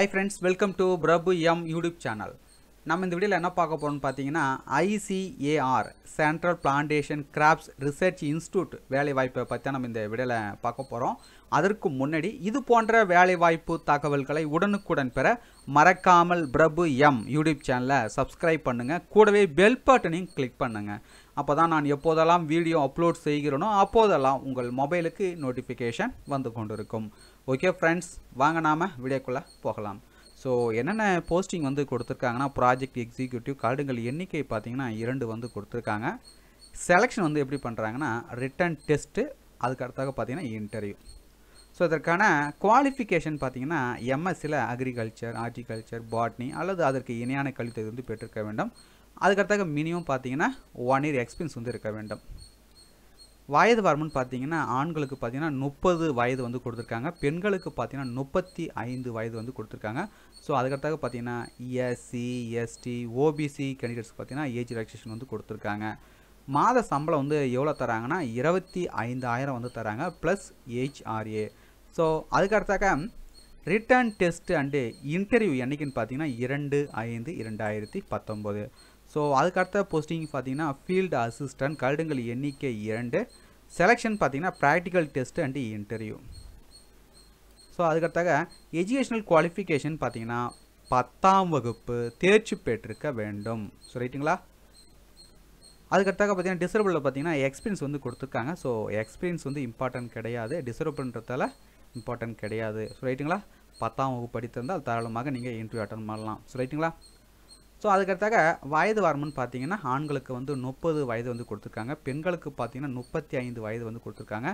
hi friends welcome to Prabu M YouTube channel நம்ம இந்த வீடியோவில் என்ன பார்க்க போகிறோம்னு பார்த்தீங்கன்னா ICAR Central Plantation Crops Research Institute வேலைவாய்ப்பை பற்றி நம்ம இந்த வீடியோவில் பார்க்க போகிறோம் அதற்கு முன்னாடி இது போன்ற வேலைவாய்ப்பு தகவல்களை உடனுக்குடன் பெற மறக்காமல் பிரபு எம் யூடியூப் சேனலை சப்ஸ்கிரைப் பண்ணுங்கள் கூடவே பெல் பட்டனையும் கிளிக் பண்ணுங்கள் அப்போ தான் நான் எப்போதெல்லாம் வீடியோ அப்லோட் செய்கிறனோ அப்போதெல்லாம் உங்கள் மொபைலுக்கு நோட்டிஃபிகேஷன் வந்து இருக்கும் ஓகே ஃப்ரெண்ட்ஸ் வாங்க நாம் வீடியோக்குள்ளே போகலாம் ஸோ என்னென்ன போஸ்டிங் வந்து கொடுத்துருக்காங்கன்னா ப்ராஜெக்ட் எக்ஸிக்யூட்டிவ் கார்டுகள் எண்ணிக்கை பார்த்திங்கன்னா இரண்டு வந்து கொடுத்துருக்காங்க செலெக்ஷன் வந்து எப்படி பண்ணுறாங்கன்னா ரிட்டன் டெஸ்ட்டு அதுக்கு அடுத்தாக பார்த்திங்கன்னா இன்டர்வியூ ஸோ இதற்கான குவாலிஃபிகேஷன் பார்த்திங்கன்னா எம்எஸ்சியில் அக்ரிகல்ச்சர் ஆர்டிகல்ச்சர் பாட்னி அல்லது அதற்கு இணையான கல்வித்தொகை வந்து பெற்றிருக்க வேண்டும் அதுக்கடுத்தாக மினிமம் பார்த்திங்கன்னா ஒன் இயர் எக்ஸ்பீரியன்ஸ் வந்து இருக்க வேண்டும் வயது வரம்புன்னு பார்த்தீங்கன்னா ஆண்களுக்கு பார்த்தீங்கன்னா முப்பது வயது வந்து கொடுத்துருக்காங்க பெண்களுக்கு பார்த்தீங்கன்னா முப்பத்தி ஐந்து வயது வந்து கொடுத்துருக்காங்க ஸோ அதுக்கடுத்தாக பார்த்தீங்கன்னா எஸ்சி எஸ்டி ஓபிசி கேண்டிடேட்ஸ்க்கு பார்த்தீங்கன்னா ஏஜ் ரிலாக்ஸேஷன் வந்து கொடுத்துருக்காங்க மாத சம்பளம் வந்து எவ்வளோ தராங்கன்னா இருபத்தி ஐந்தாயிரம் வந்து தராங்க ப்ளஸ் ஹெச்ஆர்ஏ ஸோ அதுக்கடுத்தாக்க ரிட்டர்ன் டெஸ்ட் அண்டு இன்டர்வியூ என்றைக்குன்னு பார்த்தீங்கன்னா இரண்டு ஐந்து இரண்டாயிரத்தி பத்தொம்போது ஸோ அதுக்கடுத்த போஸ்டிங் பார்த்தீங்கன்னா ஃபீல்டு அசிஸ்டன்ட் கருடுங்கள் எண்ணிக்கை இரண்டு செலெக்ஷன் பார்த்தீங்கன்னா practical test and interview so அதுக்கடுத்தாக எஜுகேஷ்னல் குவாலிஃபிகேஷன் பார்த்தீங்கன்னா பத்தாம் வகுப்பு தேர்ச்சி பெற்றிருக்க வேண்டும் ஸோ ரைட்டுங்களா அதுக்கடுத்தாக பார்த்தீங்கன்னா டிசரபிளில் பார்த்தீங்கன்னா எக்ஸ்பீரியன்ஸ் வந்து கொடுத்துருக்காங்க ஸோ எக்ஸ்பீரியன்ஸ் வந்து இம்பார்ட்டன்ட் கிடையாது டிசரபிள்ன்றதால இம்பார்ட்டன்ட் கிடையாது ஸோ ரைட்டுங்களா பத்தாம் வகுப்பு படித்திருந்தால் தாராளமாக நீங்கள் இன்டர்வியூ அட்டன் பண்ணலாம் ஸோ ரைட்டுங்களா ஸோ அதுக்கடுத்தாக வயது வரம்புன்னு பார்த்தீங்கன்னா ஆண்களுக்கு வந்து முப்பது வயது வந்து கொடுத்துருக்காங்க பெண்களுக்கு பார்த்தீங்கன்னா முப்பத்தி ஐந்து வயது வந்து கொடுத்துருக்காங்க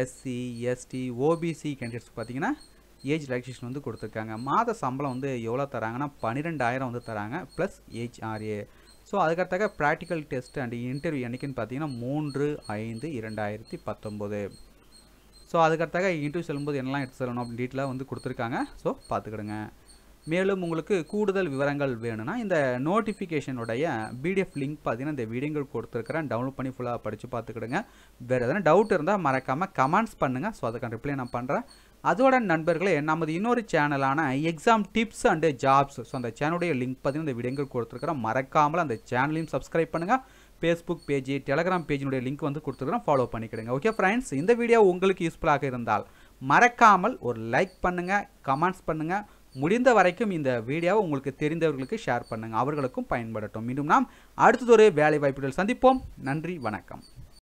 எஸ்சி எஸ்டி ஓபிசி கேண்டிடேட்ஸ் பார்த்தீங்கன்னா ஏஜ் ரிலாக்ஸேஷன் வந்து கொடுத்துருக்காங்க மாத சம்பளம் வந்து எவ்வளோ தராங்கன்னா பன்னிரெண்டாயிரம் வந்து தராங்க ப்ளஸ் ஏஜ் ஆர்ஏ ஸோ அதுக்கடுத்தாக ப்ராக்டிக்கல் டெஸ்ட் அண்ட் இன்டர்வியூ என்றைக்குன்னு பார்த்தீங்கன்னா மூன்று ஐந்து இரண்டாயிரத்தி பத்தொம்போது ஸோ அதுக்கடுத்தாக இன்டர்வியூ செல்லும்போது என்னெல்லாம் எடுத்து செல்லணும் அப்படின்னு டீட்டெயிலாக வந்து கொடுத்துருக்காங்க ஸோ பார்த்துக்கிடுங்க மேலும் உங்களுக்கு கூடுதல் விவரங்கள் வேணும்னா இந்த நோட்டிஃபிகேஷனுடைய பிடிஎஃப் லிங்க் பார்த்தீங்கன்னா இந்த வீடியோங்கள் கொடுத்துருக்கிறேன் டவுன்லோட் பண்ணி ஃபுல்லாக படித்து பார்த்துக்கிடுங்க வேறு எதனா டவுட் இருந்தால் மறக்காமல் கமெண்ட்ஸ் பண்ணுங்கள் ஸோ அதுக்கான ரிப்ளை நான் பண்ணுறேன் அதோட நண்பர்களே நமது இன்னொரு சேனலான exam tips and jobs so அந்த சேனலுடைய லிங்க் பார்த்தீங்கன்னா இந்த வீடியோங்கள் கொடுத்துருக்குறோம் மறக்காமல் அந்த சேனலையும் சப்ஸ்கிரைப் பண்ணுங்கள் ஃபேஸ்புக் பேஜ் டெலகிராம் பேஜினுடைய லிங்க் வந்து கொடுத்துருக்குறோம் ஃபாலோ பண்ணிக்கிடுங்க ஓகே ஃப்ரெண்ட்ஸ் இந்த வீடியோ உங்களுக்கு யூஸ்ஃபுல்லாக இருந்தால் மறக்காமல் ஒரு லைக் பண்ணுங்கள் கமெண்ட்ஸ் பண்ணுங்கள் முடிந்த வரைக்கும் இந்த வீடியோவை உங்களுக்கு தெரிந்தவர்களுக்கு ஷேர் பண்ணுங்கள் அவர்களுக்கும் பயன்படட்டும் மீண்டும் நாம் அடுத்ததொரு வேலை வாய்ப்புகள் சந்திப்போம் நன்றி வணக்கம்